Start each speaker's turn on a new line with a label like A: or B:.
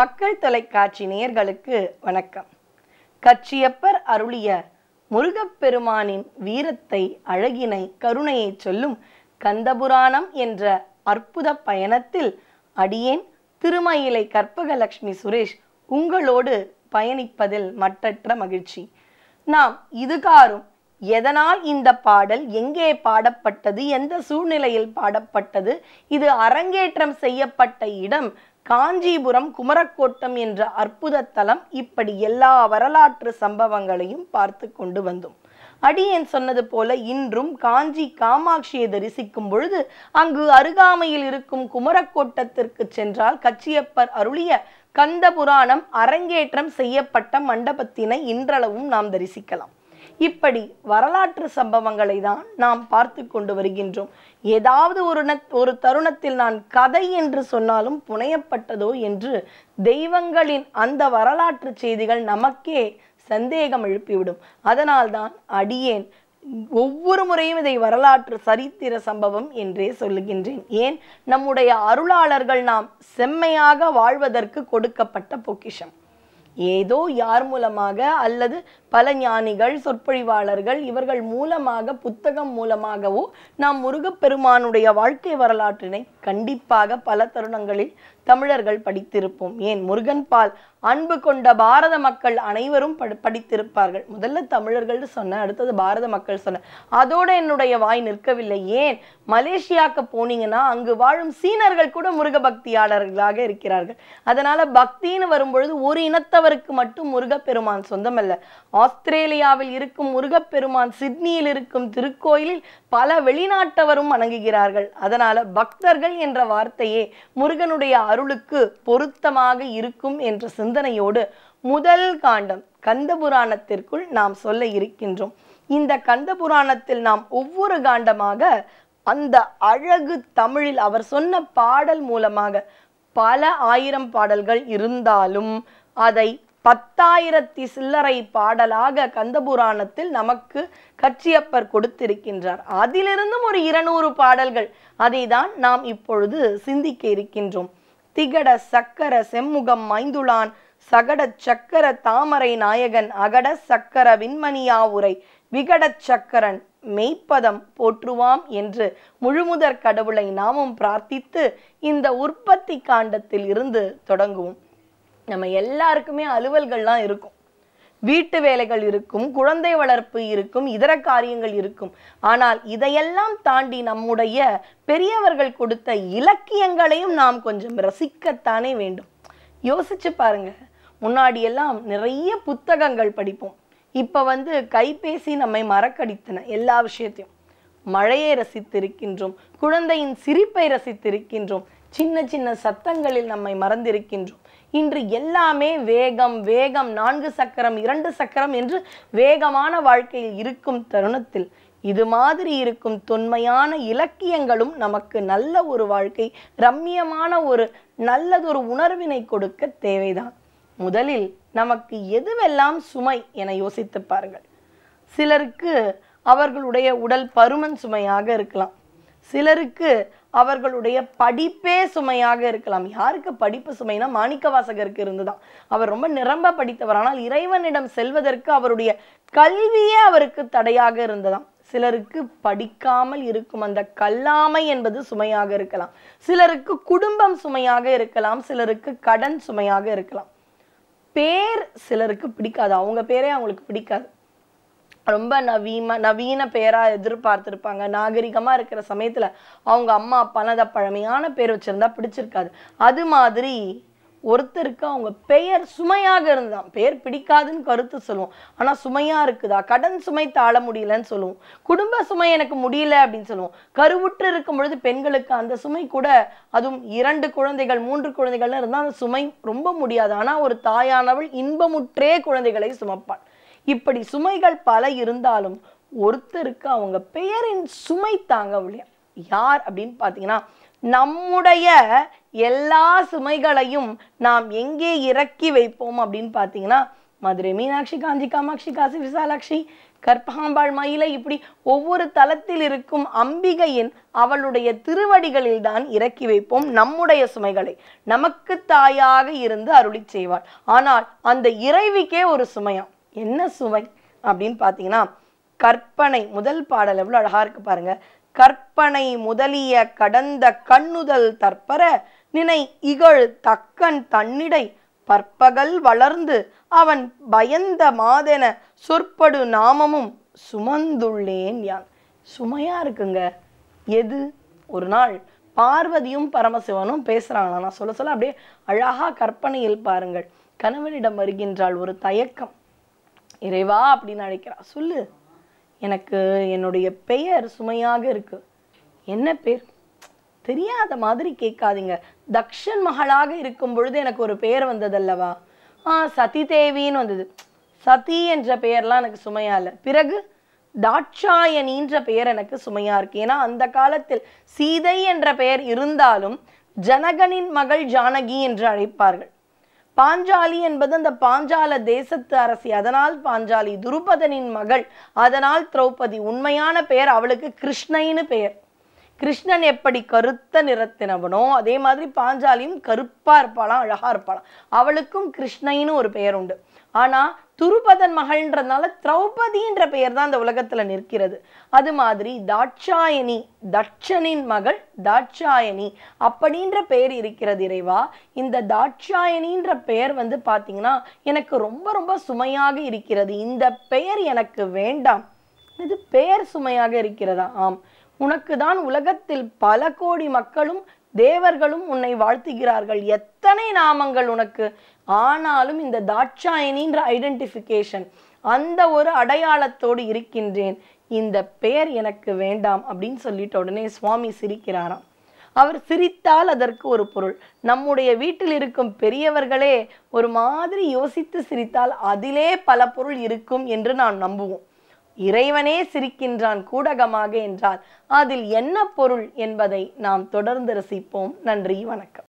A: மக்கள் தொலைக்காட்சி நேயர்களுக்கு வணக்கம் கச்சியப்பர் அருளிய முருகப்பெருமானின் வீரத்தை அழகினை கருணையை சொல்லும் கந்தபுராணம் என்ற அற்புத பயணத்தில் அடியேன் திருமயிலை கற்பகலட்சுமி சுரேஷ் உங்களோடு பயணிப்பதில் மற்றற்ற மகிழ்ச்சி நாம் இதுகாரும் எதனால் இந்த பாடல் எங்கே பாடப்பட்டது எந்த சூழ்நிலையில் பாடப்பட்டது இது அரங்கேற்றம் செய்யப்பட்ட இடம் காஞ்சிபுரம் குமரக்கோட்டம் என்ற அற்புத தலம் இப்படி எல்லா வரலாற்று சம்பவங்களையும் பார்த்து கொண்டு வந்தோம் அடியன் சொன்னது போல இன்றும் காஞ்சி காமாட்சியை தரிசிக்கும் பொழுது அங்கு அருகாமையில் இருக்கும் குமரக்கோட்டத்திற்கு சென்றால் கச்சியப்பர் அருளிய கந்த புராணம் அரங்கேற்றம் செய்யப்பட்ட மண்டபத்தினை இன்றளவும் நாம் தரிசிக்கலாம் இப்படி வரலாற்று சம்பவங்களை தான் நாம் பார்த்து கொண்டு வருகின்றோம் ஏதாவது ஒரு ஒரு தருணத்தில் நான் கதை என்று சொன்னாலும் புனையப்பட்டதோ என்று தெய்வங்களின் அந்த வரலாற்று செய்திகள் நமக்கே சந்தேகம் எழுப்பிவிடும் அதனால்தான் அடியேன் ஒவ்வொரு முறையும் இதை வரலாற்று சரித்திர சம்பவம் என்றே சொல்லுகின்றேன் ஏன் நம்முடைய அருளாளர்கள் நாம் செம்மையாக வாழ்வதற்கு கொடுக்கப்பட்ட பொக்கிஷம் ஏதோ யார் மூலமாக அல்லது பல ஞானிகள் சொற்பொழிவாளர்கள் இவர்கள் மூலமாக புத்தகம் மூலமாகவோ நாம் முருகப்பெருமானுடைய வாழ்க்கை வரலாற்றினை கண்டிப்பாக பல தருணங்களில் தமிழர்கள் படித்திருப்போம் ஏன் முருகன் பால் அன்பு கொண்ட பாரத மக்கள் அனைவரும் படித்திருப்பார்கள் முதல்ல தமிழர்கள் சொன்ன அடுத்தது பாரத மக்கள் சொன்ன அதோடு என்னுடைய வாய் நிற்கவில்லை ஏன் மலேசியாவுக்கு போனீங்கன்னா அங்கு வாழும் சீனர்கள் கூட முருக பக்தியாளர்களாக இருக்கிறார்கள் அதனால பக்தின்னு வரும்பொழுது ஒரு இனத்தவருக்கு மட்டும் முருகப்பெருமான் சொந்தமல்ல ஆஸ்திரேலியாவில் இருக்கும் முருகப்பெருமான் சிட்னியில் இருக்கும் திருக்கோயிலில் பல வெளிநாட்டவரும் வணங்குகிறார்கள் அதனால பக்தர்கள் என்ற வார்த்தையே முருகனுடைய அருள் அருளுக்கு பொருத்தமாக இருக்கும் என்ற சிந்தனையோடு முதல் காண்டம் கந்த புராணத்திற்குள் நாம் சொல்ல இருக்கின்றோம் இந்த கந்த புராணத்தில் நாம் ஒவ்வொரு காண்டமாக அந்த அழகு தமிழில் அவர் சொன்ன பாடல் மூலமாக பல ஆயிரம் பாடல்கள் இருந்தாலும் அதை பத்தாயிரத்தி சில்லறை பாடலாக கந்தபுராணத்தில் நமக்கு கட்சியப்பர் கொடுத்திருக்கின்றார் அதிலிருந்தும் ஒரு இருநூறு பாடல்கள் அதை தான் நாம் இப்பொழுது சிந்திக்க இருக்கின்றோம் திகட சக்கர செம்முகம் மைந்துளான் சகட சக்கர தாமரை நாயகன் அகட சக்கர விண்மணியாவுரை விகட சக்கரன் மெய்ப்பதம் போற்றுவாம் என்று முழுமுதற் கடவுளை நாமும் பிரார்த்தித்து இந்த உற்பத்தி காண்டத்தில் இருந்து தொடங்குவோம் நம்ம எல்லாருக்குமே அலுவல்கள்லாம் இருக்கும் வீட்டு வேலைகள் இருக்கும் குழந்தை வளர்ப்பு இருக்கும் இதர காரியங்கள் இருக்கும் ஆனால் இதையெல்லாம் தாண்டி நம்முடைய பெரியவர்கள் கொடுத்த இலக்கியங்களையும் நாம் கொஞ்சம் ரசிக்கத்தானே வேண்டும் யோசிச்சு பாருங்க முன்னாடியெல்லாம் நிறைய புத்தகங்கள் படிப்போம் இப்போ வந்து கைபேசி நம்மை மறக்கடித்தன எல்லா விஷயத்தையும் மழையை ரசித்திருக்கின்றோம் குழந்தையின் சிரிப்பை ரசித்திருக்கின்றோம் சின்ன சின்ன சத்தங்களில் நம்மை மறந்திருக்கின்றோம் இன்று எல்லாமே வேகம் வேகம் நான்கு சக்கரம் இரண்டு சக்கரம் என்று வேகமான வாழ்க்கையில் இருக்கும் தருணத்தில் இது மாதிரி இருக்கும் தொன்மையான இலக்கியங்களும் நமக்கு நல்ல ஒரு வாழ்க்கை ரம்மியமான ஒரு நல்லதொரு உணர்வினை கொடுக்க தேவைதான் முதலில் நமக்கு எதுவெல்லாம் சுமை என யோசித்து பாருங்கள் சிலருக்கு அவர்களுடைய உடல் பருமன் சுமையாக இருக்கலாம் சிலருக்கு அவர்களுடைய படிப்பே சுமையாக இருக்கலாம் யாருக்கு படிப்பு சுமைனா மாணிக்க வாசகருக்கு இருந்துதான் அவர் ரொம்ப நிரம்ப படித்தவர் ஆனால் இறைவனிடம் செல்வதற்கு அவருடைய கல்வியே அவருக்கு தடையாக இருந்ததாம் சிலருக்கு படிக்காமல் இருக்கும் அந்த கல்லாமை என்பது சுமையாக இருக்கலாம் சிலருக்கு குடும்பம் சுமையாக இருக்கலாம் சிலருக்கு கடன் சுமையாக இருக்கலாம் பேர் சிலருக்கு பிடிக்காது அவங்க பேரே அவங்களுக்கு பிடிக்காது ரொம்ப நவீன நவீன பேராக எதிர்பார்த்துருப்பாங்க நாகரிகமாக இருக்கிற சமயத்தில் அவங்க அம்மா அப்பாலாம் அதை பழமையான பேர் வச்சுருந்தா பிடிச்சிருக்காது அது மாதிரி ஒருத்தருக்கு அவங்க பெயர் சுமையாக இருந்தான் பெயர் பிடிக்காதுன்னு கருத்து சொல்லுவோம் ஆனால் சுமையாக இருக்குதா கடன் சுமை தாழ முடியலன்னு சொல்லுவோம் குடும்ப சுமை எனக்கு முடியல அப்படின்னு சொல்லுவோம் கருவுற்று இருக்கும் பொழுது பெண்களுக்கு அந்த சுமை கூட அதுவும் இரண்டு குழந்தைகள் மூன்று குழந்தைகள்னு இருந்தால் அந்த சுமை ரொம்ப முடியாது ஆனால் ஒரு தாயானவள் இன்பமுற்றே குழந்தைகளை சுமப்பாள் இப்படி சுமைகள் பல இருந்தாலும் ஒருத்தருக்கு அவங்க பெயரின் சுமை தாங்க முடியும் யார் அப்படின்னு பார்த்தீங்கன்னா நம்முடைய எல்லா சுமைகளையும் நாம் எங்கே இறக்கி வைப்போம் அப்படின்னு பார்த்தீங்கன்னா மதுரை மீனாட்சி காஞ்சி காமாட்சி காசி விசாலாட்சி கற்பகாம்பாள் மயிலை இப்படி ஒவ்வொரு தளத்தில் இருக்கும் அம்பிகையின் அவளுடைய திருவடிகளில் தான் இறக்கி வைப்போம் நம்முடைய சுமைகளை நமக்கு தாயாக இருந்து அருளி செய்வாள் ஆனால் அந்த இறைவிக்கே ஒரு சுமையாம் என்ன சுவை அப்படின்னு பார்த்தீங்கன்னா கற்பனை முதல் பாடல் எவ்வளோ அழகாக இருக்கு பாருங்க கற்பனை முதலிய கடந்த கண்ணுதல் தற்பர நினை இகழ் தக்கன் தன்னிடை பற்பகல் வளர்ந்து அவன் பயந்த மாதென சொற்படு நாமமும் சுமந்துள்ளேன் யான் சுமையா இருக்குங்க எது ஒரு நாள் பார்வதியும் பரமசிவனும் பேசுகிறாங்களா நான் சொல்ல சொல்ல அப்படியே அழகாக கற்பனையில் பாருங்கள் கணவனிடம் வருகின்றாள் ஒரு தயக்கம் இறைவா அப்படின்னு அழைக்கிறா சொல்லு எனக்கு என்னுடைய பெயர் சுமையாக இருக்கு என்ன பேர் தெரியாத மாதிரி கேட்காதீங்க தக்ஷன் மகளாக இருக்கும் பொழுது எனக்கு ஒரு பெயர் வந்ததல்லவா ஆ சதி தேவின்னு வந்தது சதி என்ற பெயர்லாம் எனக்கு சுமையா இல்லை பிறகு தாட்சாயணின்ற பெயர் எனக்கு சுமையா இருக்கு ஏன்னா அந்த காலத்தில் சீதை என்ற பெயர் இருந்தாலும் ஜனகனின் மகள் ஜானகி என்று அழைப்பார்கள் பாஞ்சாலி என்பது அந்த பாஞ்சால தேசத்து அரசி அதனால் பாஞ்சாலி துருபதனின் மகள் அதனால் திரௌபதி உண்மையான பெயர் அவளுக்கு கிருஷ்ணைன்னு பெயர் கிருஷ்ணன் எப்படி கருத்த நிறத்தினவனோ அதே மாதிரி பாஞ்சாலியும் கருப்பாக இருப்பாளாம் அழகாக இருப்பாளாம் அவளுக்கும் கிருஷ்ணைன்னு ஒரு பெயர் உண்டு ஆனால் துருபதன் மகள்ன்றதுனால திரௌபதின்ற பெயர் தான் இந்த உலகத்தில் நிற்கிறது அது மாதிரி தாட்சாயணி தட்சனின் மகள் தாட்சாயணி அப்படின்ற பெயர் இருக்கிறது இறைவா இந்த தாட்சாயணின்ற பெயர் வந்து பார்த்தீங்கன்னா எனக்கு ரொம்ப ரொம்ப சுமையாக இருக்கிறது இந்த பெயர் எனக்கு வேண்டாம் இது பெயர் சுமையாக இருக்கிறதா ஆம் உனக்கு தான் உலகத்தில் பல கோடி மக்களும் தேவர்களும் உன்னை வாழ்த்துகிறார்கள் எத்தனை நாமங்கள் உனக்கு ஆனாலும் இந்த தாட்சாயணின்ற ஐடென்டிஃபிகேஷன் அந்த ஒரு அடையாளத்தோடு இருக்கின்றேன் இந்த பெயர் எனக்கு வேண்டாம் அப்படின்னு சொல்லிட்ட உடனே சுவாமி சிரிக்கிறாராம் அவர் சிரித்தால் அதற்கு ஒரு பொருள் நம்முடைய வீட்டில் இருக்கும் பெரியவர்களே ஒரு மாதிரி யோசித்து சிரித்தால் அதிலே பல பொருள் இருக்கும் என்று நான் நம்புவோம் இறைவனே சிரிக்கின்றான் கூடகமாக என்றால் அதில் என்ன பொருள் என்பதை நாம் தொடர்ந்து ரசிப்போம் நன்றி வணக்கம்